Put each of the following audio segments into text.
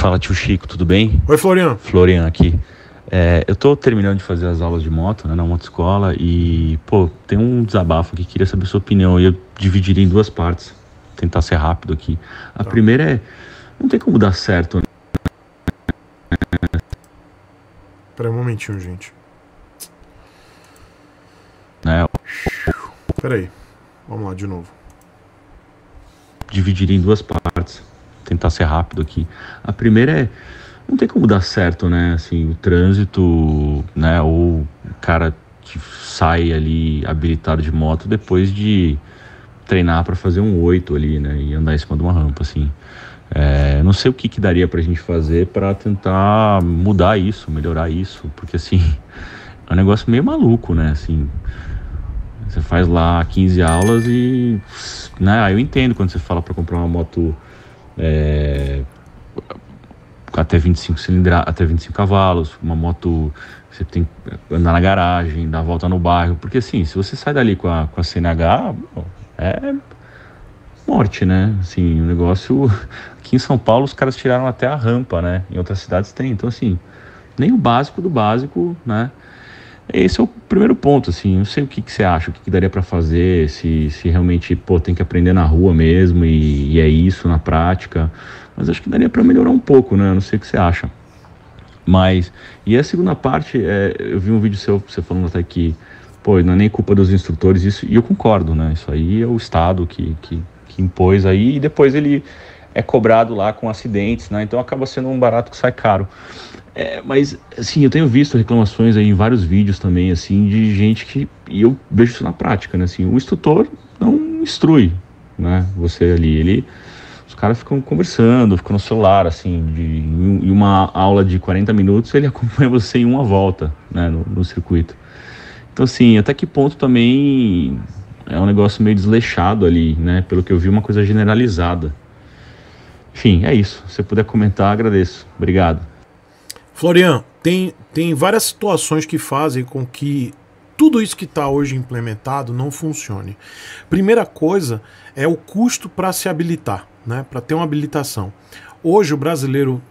Fala tio Chico, tudo bem? Oi, Florian. Florian aqui. É, eu tô terminando de fazer as aulas de moto, né, na escola e, pô, tem um desabafo aqui, queria saber sua opinião, e eu dividiria em duas partes, tentar ser rápido aqui. A tá. primeira é, não tem como dar certo. Né? um momentinho, gente. Né? Pera aí, vamos lá de novo. Dividiria em duas partes tentar ser rápido aqui. A primeira é não tem como dar certo, né? Assim, o trânsito, né? Ou o cara que sai ali habilitado de moto depois de treinar para fazer um oito ali, né? E andar em cima de uma rampa, assim. É, não sei o que, que daria para a gente fazer para tentar mudar isso, melhorar isso, porque assim, é um negócio meio maluco, né? Assim, você faz lá 15 aulas e. Né? eu entendo quando você fala para comprar uma moto é, até 25 cilindra, até 25 cavalos, uma moto você tem que andar na garagem, dar volta no bairro, porque assim, se você sai dali com a, com a CNH, é morte, né? Assim, o negócio aqui em São Paulo os caras tiraram até a rampa, né? Em outras cidades tem. Então assim, nem o básico do básico, né? Esse é o primeiro ponto, assim, não sei o que, que você acha, o que, que daria para fazer, se, se realmente, pô, tem que aprender na rua mesmo e, e é isso na prática, mas acho que daria para melhorar um pouco, né, não sei o que você acha. Mas, e a segunda parte, é, eu vi um vídeo seu, você falando até que, pô, não é nem culpa dos instrutores isso, e eu concordo, né, isso aí é o Estado que, que, que impôs aí, e depois ele é cobrado lá com acidentes, né? Então acaba sendo um barato que sai caro. É, mas, assim, eu tenho visto reclamações aí em vários vídeos também, assim, de gente que. E eu vejo isso na prática, né? Assim, o instrutor não instrui, né? Você ali. Ele, os caras ficam conversando, ficam no celular, assim, de, em uma aula de 40 minutos, ele acompanha você em uma volta, né? No, no circuito. Então, assim, até que ponto também é um negócio meio desleixado ali, né? Pelo que eu vi, é uma coisa generalizada. Enfim, é isso. Se puder comentar, agradeço. Obrigado. Florian, tem, tem várias situações que fazem com que tudo isso que está hoje implementado não funcione. Primeira coisa é o custo para se habilitar, né? para ter uma habilitação. Hoje, o brasileiro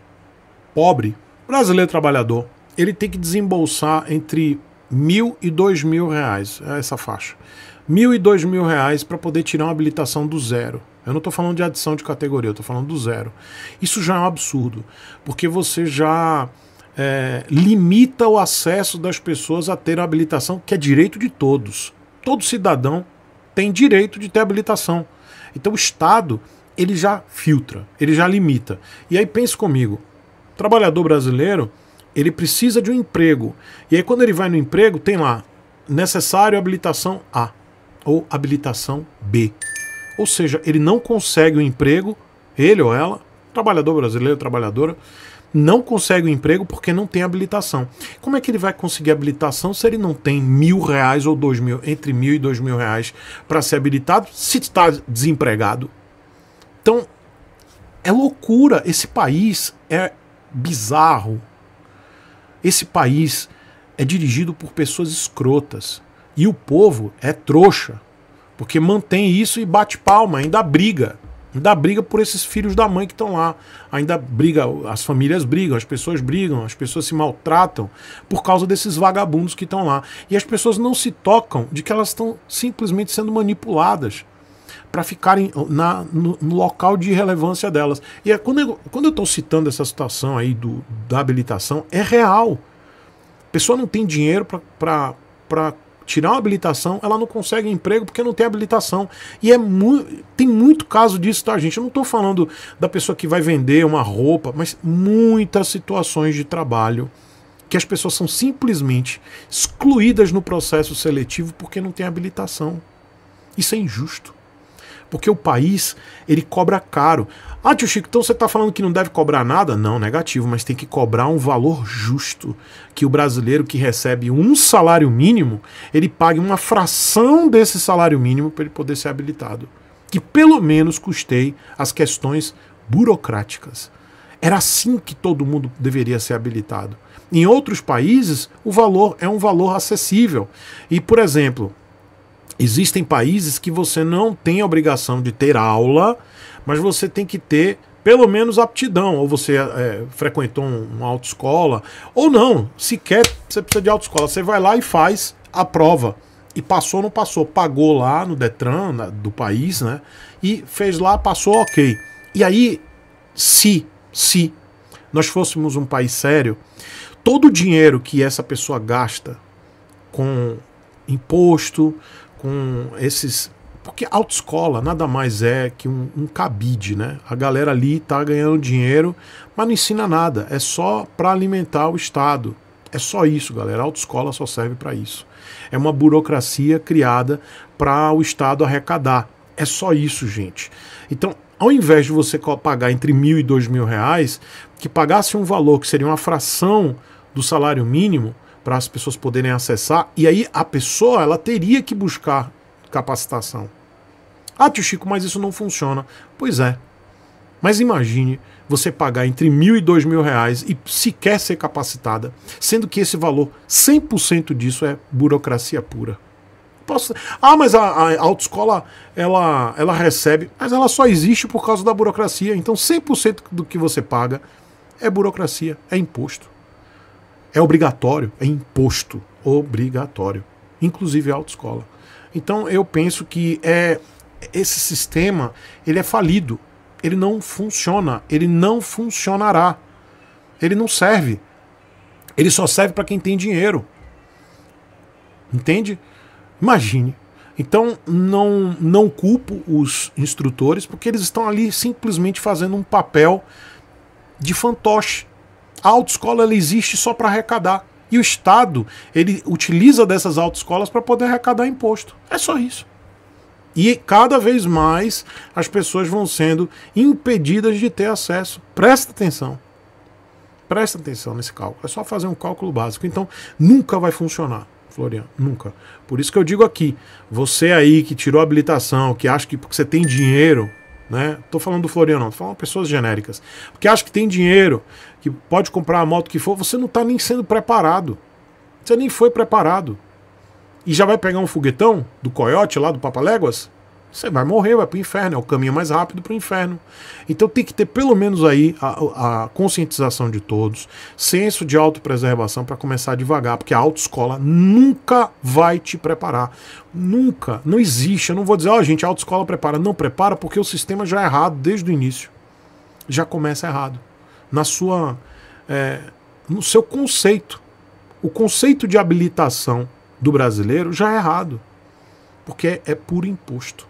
pobre, brasileiro trabalhador, ele tem que desembolsar entre mil e dois mil reais, é essa faixa. Mil e dois mil reais para poder tirar uma habilitação do zero. Eu não estou falando de adição de categoria, eu estou falando do zero. Isso já é um absurdo, porque você já é, limita o acesso das pessoas a ter habilitação, que é direito de todos. Todo cidadão tem direito de ter habilitação. Então o Estado ele já filtra, ele já limita. E aí pense comigo, o trabalhador brasileiro ele precisa de um emprego. E aí quando ele vai no emprego tem lá necessário habilitação A ou habilitação B. Ou seja, ele não consegue o um emprego, ele ou ela, trabalhador brasileiro, trabalhadora, não consegue o um emprego porque não tem habilitação. Como é que ele vai conseguir habilitação se ele não tem mil reais ou dois mil, entre mil e dois mil reais para ser habilitado, se está desempregado? Então, é loucura. Esse país é bizarro. Esse país é dirigido por pessoas escrotas. E o povo é trouxa. Porque mantém isso e bate palma, ainda briga. Ainda briga por esses filhos da mãe que estão lá. Ainda briga, as famílias brigam, as pessoas brigam, as pessoas se maltratam por causa desses vagabundos que estão lá. E as pessoas não se tocam de que elas estão simplesmente sendo manipuladas para ficarem na, no, no, local de relevância delas. E é quando eu, quando eu estou citando essa situação aí do, da habilitação, é real. A pessoa não tem dinheiro para tirar uma habilitação, ela não consegue emprego porque não tem habilitação. E é mu tem muito caso disso, tá, gente? Eu não estou falando da pessoa que vai vender uma roupa, mas muitas situações de trabalho que as pessoas são simplesmente excluídas no processo seletivo porque não tem habilitação. Isso é injusto. Porque o país, ele cobra caro. Ah, tio Chico, então você está falando que não deve cobrar nada? Não, negativo, mas tem que cobrar um valor justo. Que o brasileiro que recebe um salário mínimo, ele pague uma fração desse salário mínimo para ele poder ser habilitado. Que pelo menos custeie as questões burocráticas. Era assim que todo mundo deveria ser habilitado. Em outros países, o valor é um valor acessível. E, por exemplo, Existem países que você não tem a obrigação de ter aula, mas você tem que ter pelo menos aptidão, ou você é, frequentou uma autoescola, ou não, sequer você precisa de autoescola, você vai lá e faz a prova. E passou, não passou, pagou lá no Detran na, do país, né? E fez lá, passou, ok. E aí, se, se nós fôssemos um país sério, todo o dinheiro que essa pessoa gasta com imposto, com esses. Porque autoescola nada mais é que um, um cabide, né? A galera ali tá ganhando dinheiro, mas não ensina nada. É só para alimentar o Estado. É só isso, galera. A autoescola só serve para isso. É uma burocracia criada para o Estado arrecadar. É só isso, gente. Então, ao invés de você pagar entre mil e dois mil reais, que pagasse um valor que seria uma fração do salário mínimo, para as pessoas poderem acessar. E aí a pessoa ela teria que buscar capacitação. Ah, tio Chico, mas isso não funciona. Pois é. Mas imagine você pagar entre mil e dois mil reais e sequer ser capacitada, sendo que esse valor, 100% disso é burocracia pura. Posso... Ah, mas a, a autoescola ela, ela recebe, mas ela só existe por causa da burocracia. Então 100% do que você paga é burocracia, é imposto. É obrigatório, é imposto obrigatório, inclusive a autoescola. Então eu penso que é esse sistema, ele é falido, ele não funciona, ele não funcionará. Ele não serve. Ele só serve para quem tem dinheiro. Entende? Imagine. Então não não culpo os instrutores porque eles estão ali simplesmente fazendo um papel de fantoche a autoescola ela existe só para arrecadar. E o Estado, ele utiliza dessas autoescolas para poder arrecadar imposto. É só isso. E cada vez mais as pessoas vão sendo impedidas de ter acesso. Presta atenção. Presta atenção nesse cálculo. É só fazer um cálculo básico. Então, nunca vai funcionar, Florian. Nunca. Por isso que eu digo aqui: você aí que tirou a habilitação, que acha que porque você tem dinheiro, né? Tô falando do Floriano, tô falando pessoas genéricas. Porque acha que tem dinheiro, que pode comprar a moto que for, você não tá nem sendo preparado. Você nem foi preparado. E já vai pegar um foguetão do coiote lá do Papaléguas? Você vai morrer, vai para o inferno, é o caminho mais rápido para o inferno. Então tem que ter pelo menos aí a, a conscientização de todos, senso de autopreservação para começar devagar, porque a autoescola nunca vai te preparar. Nunca, não existe. Eu não vou dizer, ó, oh, gente, a autoescola prepara. Não prepara porque o sistema já é errado desde o início. Já começa errado. Na sua. É, no seu conceito. O conceito de habilitação do brasileiro já é errado. Porque é, é puro imposto.